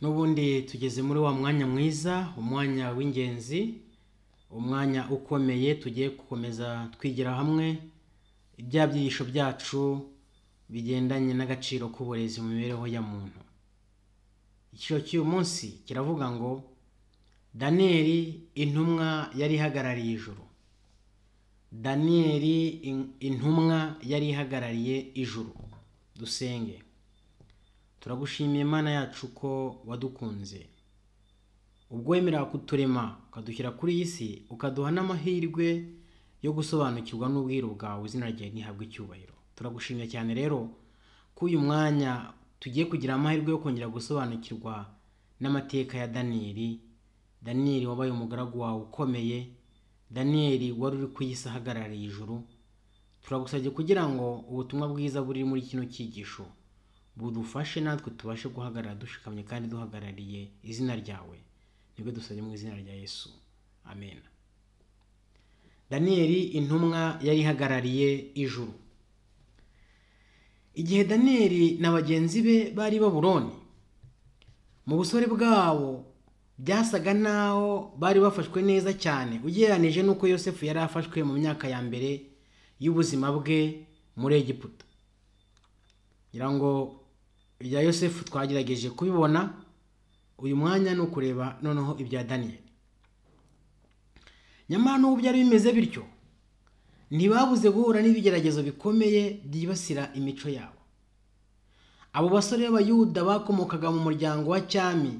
n'ubundi tugeze muri wa mwanya mwiza umwanya w'ingenzi umwanya ukomeye tugiye gukomeza twigira hamwe ibya byigisho byacu bigendanye n'agaciro k'uburezi mu mibereho ya muntu icyiciro cy'uyu munsi kiravuga ngo daniyeli intumwa yari ihagarariye ijuru daniyeli intumwa yari ihagarariye ijuru dusenge turagushimiye Imana yacu ko wadukunze ubwo wemera kuturema ukadushyira kuri iyi si ukaduha n'amahirwe yo gusobanukirwa n'ubwiru bwawe izina ryawe ntihabwe icyubahiro turagushimye cyane rero ko uyu mwanya tugiye kugira amahirwe yo kongera gusobanukirwa n'amateka ya daniyeli daniyeli wabaye umugaragu wawe ukomeye daniyeli wari uri ku isi ahagarariye ijuru turagusabye kugira ngo ubutumwa bwiza buri muri kino cyigisho budufashe natwe tubashe guhagarara dushikamye kandi duhagarariye izina ryawe nibwo dusabye mu izina rya yesu amen daniyeli intumwa yari ihagarariye ijuru igihe daniyeli na bagenzi be bari baburoni mu busore bwabo byasaga n'aho bari bafashwe neza cyane ugereranije n'uko yosefu yari afashwe mu myaka ya mbere y'ubuzima bwe muri egiputa ngira ngo ibya yosefu twagerageje kubibona uyu mwanya ni ukureba noneho ibya daniyeli nyamara n'ubu byari bimeze bityo ntibabuze guhura n'ibigeragezo bikomeye byibasira imico yabo abo basore b'abayuda bakomokaga mu muryango wa cyami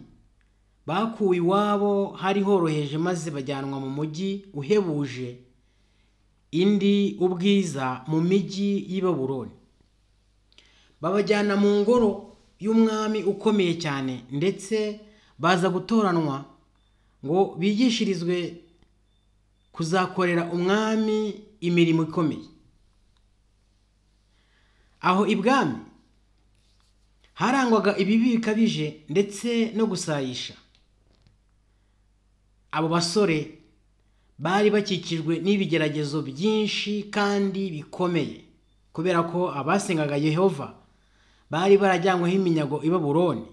bakuwe iwabo hari horoheje maze bajyanwa mu mujyi uhebuje indi ubwiza mu mijyi y'i baburoni babajyana mu ngoro y'umwami ukomeye cyane ndetse baza gutoranwa ngo bigishirizwe kuzakorera umwami imirimo ikomeye aho ibwami harangwaga ibibi bikabije ndetse no gusayisha abo basore bari bakikijwe n'ibigeragezo byinshi kandi bikomeye kubera ko abasengaga yehova bari barajyanyweho iminyago i baburoni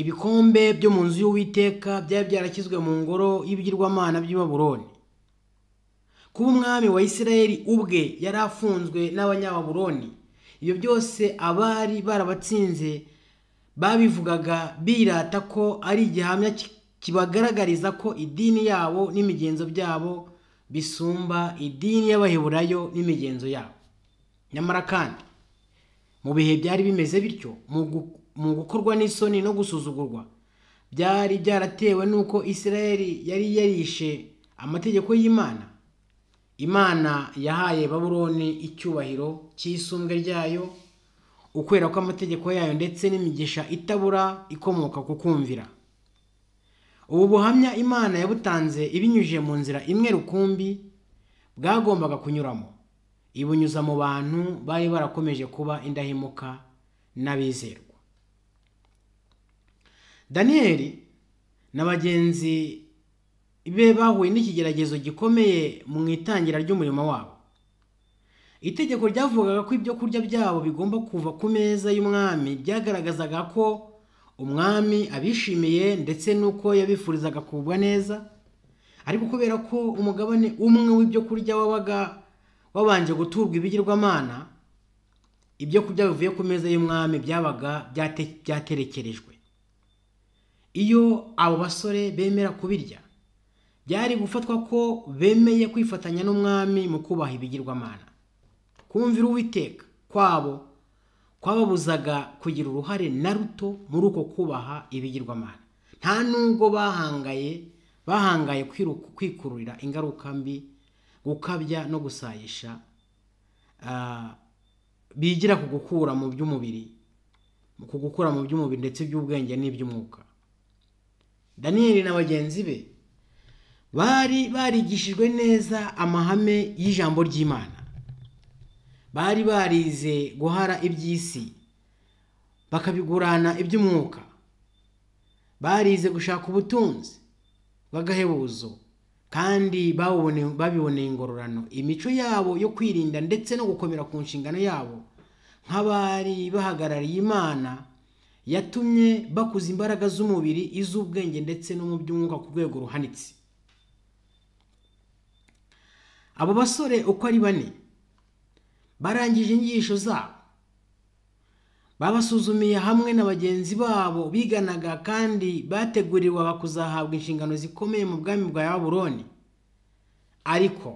ibikombe byo mu nzu y'uwiteka byari byarashyizwe mu ngoro y'ibigirwamana by'i baburoni kuba umwami wa isirayeli ubwe yari afunzwe n'abanyababuroni ibyo byose abari barabatsinze babivugaga birata ko ari igihamya kibagaragariza ko idini yabo n'imigenzo byabo bisumba idini y'abaheburayo n'imigenzo yabo nyamara kandi mu bihe byari bimeze bityo mu gukorwa n'isoni no gusuzugurwa byari byaratewe n'uko israel yari yarishe amategeko y'imana imana yahaye baburoni icyubahiro cy'isumbwe ryayo ukwera kw'amategeko yayo ndetse n'imigisha itabura ikomoka ku kumvira ubu buhamya imana yabutanze ibinyujije mu nzira imwe rukumbi bwagombaga kunyuramo ibunyuza mu bantu bari barakomeje kuba indahemuka n'abizerwa daniyeli na bagenzi be bahuye n'ikigeragezo gikomeye mu itangira ry'umurimo wabo itegeko ryavugaga ko ibyo kurya byabo bigomba kuva ku meza y'umwami byagaragazaga ko umwami abishimiye ndetse n'uko yabifurizaga kugwa neza ariko kubera ko umugabane umwe w'ibyo kurya wabaga babanje guturwa ibigirwamana ibyo kurya bivuye ku meza y'umwami byabaga byaterekerejwe iyo abo basore bemera kubirya byari gufatwa ko bemeye kwifatanya n'umwami mu kubaha ibigirwamana kumvira uwiteka kwabo kwababuzaga kugira uruhare na ruto muri uko kubaha ibigirwamana nta nubwo bahangaye bahangaye kwikururira ingaruka mbi gukabya no gusayisha ah, bigira ku gukura mu by'umubiri ku gukura mu by'umubiri ndetse by'ubwenge n'iby'umwuka daniyeli na bagenzi be bari barigishijwe neza amahame y'ijambo ry'imana bari barize guhara iby'isi bakabigurana iby'umwuka barize gushaka ubutunzi bw'agahebuzo kandi babibone ingororano imico yabo yo kwirinda ndetse no gukomera ku nshingano yabo nk'abari bahagarariye imana yatumye bakuza imbaraga z'umubiri iz'ubwenge ndetse no mu by'umwuka ku rwego ruhanitse abo basore uko ari bane barangije inyigisho zabo babasuzumiye hamwe na bagenzi babo biganaga kandi bategurirwaga kuzahabwa inshingano zikomeye mu bwami bwa yaburoni ariko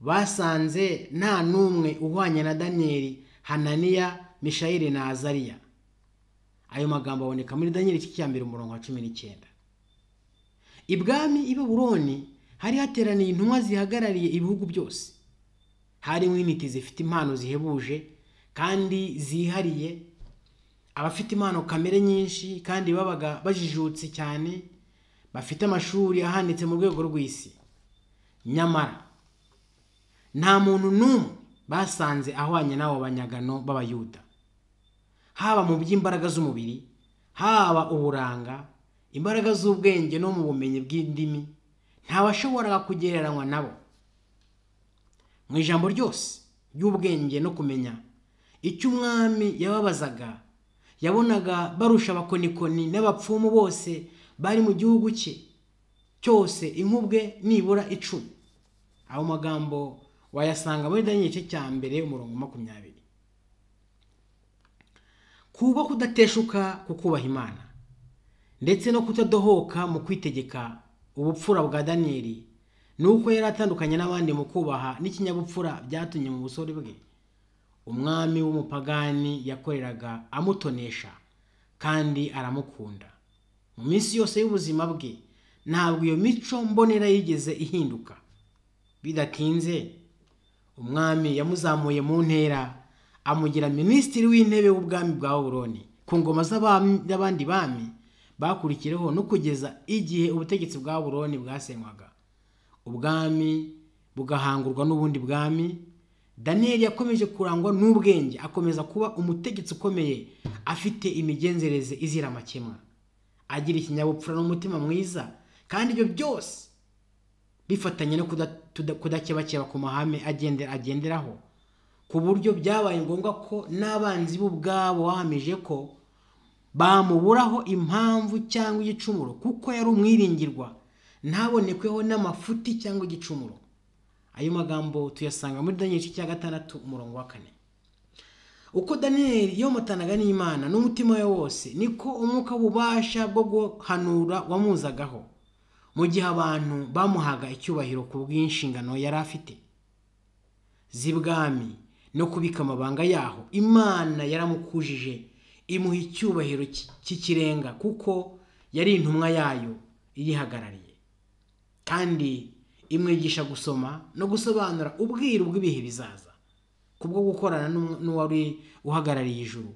basanze nta n'umwe uhwanye na daniyeli hananiya mishayeli na azariya ayo magambo aboneka muri daniyeli igice cya mbere umurongo wa cumi n'icyenda ibwami i baburoni hari hateraniye intumwa zihagarariye ibihugu byose harimo intiti zifite impano zihebuje kandi zihariye abafite impano kamere nyinshi kandi babaga bajijutse cyane bafite amashuri ahanditse mu rwego rw'isi nyamara nta muntu n'umwe basanze ahwanye n'abo banyagano b'abayuda haba mu by'imbaraga z'umubiri haba uburanga imbaraga z'ubwenge no mu bumenyi bw'indimi ntawashoboraga kugereranywa nabo mu ijambo ryose ry'ubwenge no kumenya icyo umwami yababazaga yabonaga barusha abakonikoni n'abapfumu bose bari mu gihugu cye cyose inkubwe nibura icumi aho magambo wayasanga muri daniel igice cya mbere umurongo makumyabiri kuba kudateshuka kukubaha imana ndetse no kutadohoka mu kwitegeka ubupfura bwa daniyeli ni uko yari atandukanye n'abandi mu kubaha n'ikinyabupfura byatumye mu busore bwe umwami w'umupagani yakoreraga amutonesha kandi aramukunda mu minsi yose y'ubuzima bwe ntabwo iyo mico mbonera yigeze ihinduka bidatinze umwami yamuzamuye mu ntera amugira minisitiri w'intebe w'ubwami bwa buroni ku ngoma z'abandi bami bakurikireho no kugeza igihe ubutegetsi bwa buroni bwasenywaga ubwami bugahangurwa n'ubundi bwami daniyeli yakomeje kurangwa n'ubwenge akomeza kuba umutegetsi ukomeye afite imigenzereze izira amakemwa agira ikinyabupfura n'umutima mwiza kandi ibyo byose bifatanye no kudakebakeba ku mahame agenderaho ku buryo byabaye ngombwa ko n'abanzi b'ubwabo bahamije ko bamuburaho impamvu cyangwa igicumuro kuko yari umwiringirwa ntabonekweho n'amafuti cyangwa igicumuro ayo magambo tuyasanga muri daniyeli cya gatandatu umurongo wa kane uko daniyeli yomatanaga n'imana n'umutima we wose niko umwuka w'ububasha bwo guhanura wamuzagaho mu gihe abantu bamuhaga icyubahiro ku bw'inshingano yari afite z'ibwami no kubika amabanga yaho imana yaramukujije imuha icyubahiro cy'ikirenga kuko yari intumwa yayo iyihagarariye kandi imwigisha gusoma no gusobanura ubwiru bw'ibihe bizaza kubwo gukorana n'uwari uhagarariye ijuru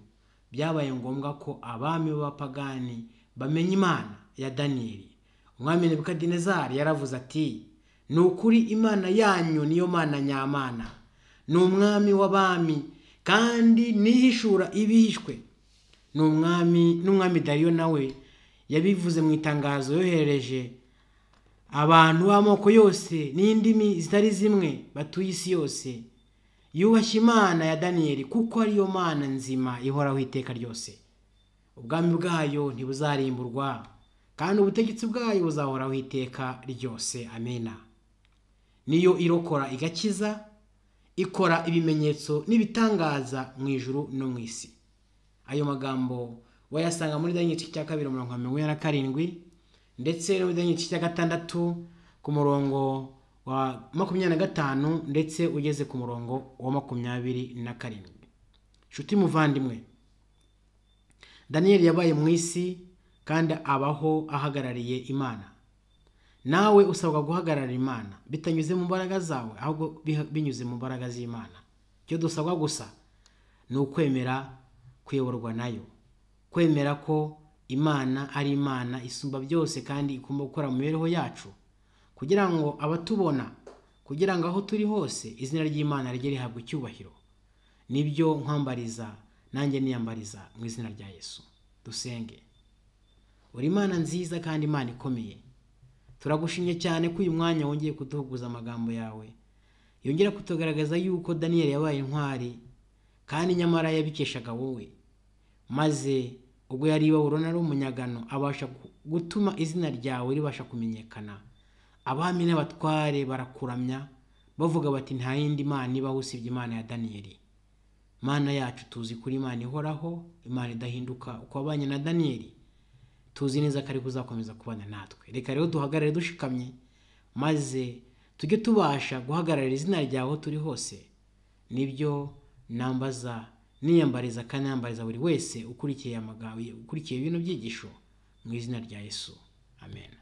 byabaye ngombwa ko abami b'abapagani bamenya imana ya daniyeli umwami nebukadinezari yaravuze ati ni ukuri imana yanyu niyo mana nyamana ni umwami w'abami kandi nihishura ibihishwe ni umwami dariyo nawe yabivuze mu itangazo yohereje, abantu b'amoko yose n'indimi zitari zimwe batuye isi yose yubashye imana ya daniyeli kuko ariyo mana nzima ihoraho iteka ryose ubwami bwayo ntibuzarimburwa kandi ubutegetsi bwayo buzahoraho iteka ryose amena niyo irokora igakiza ikora ibimenyetso n'ibitangaza mu ijuru no mu isi ayo magambo wayasanga muri daniel cya kabiri mirongo mirongo na karindwi ndetse n'ubudenyi cya gatandatu ku murongo wa makumyabiri na gatanu ndetse ugeze ku murongo wa makumyabiri na karindwi inshuti muvandimwe daniyeli yabaye mu isi kandi abaho ahagarariye imana nawe usabwa guhagarara imana bitanyuze mu mbaraga zawe ahubwo binyuze mu mbaraga z'imana icyo dusabwa gusa ni ukwemera kuyoborwa nayo kwemera ko imana ari imana isumba byose kandi igomba gukora mu mibereho yacu kugira ngo abatubona kugira ngo aho turi hose izina ry'imana rijye rihabwa icyubahiro nibyo nkwambariza nanjye niyambariza mu izina rya yesu dusenge uri imana nziza kandi imana ikomeye turagushimye cyane ko uyu mwanya wongeye kuduhuguza amagambo yawe yongera kutugaragaza yuko daniyeli yabaye intwari kandi nyamara yabikeshaga wowe maze ubwo yari bawurona ari umunyagano abasha gutuma izina ryawe ribasha kumenyekana abami n'abatware barakuramya bavuga bati nta yindi mana ibaho usibye imana ya daniyeli mana yacu tuzi kuri imana ihoraho imana idahinduka uko na daniyeli tuzi neza ko ari kuzakomeza kubana natwe reka rero duhagarare dushikamye maze tujye tubasha guhagararira izina ryawe aho turi hose nibyo nambaza niyambariza kandi buri wese ukurikiye ukurikiye ibintu byigisho mu izina rya Yesu amena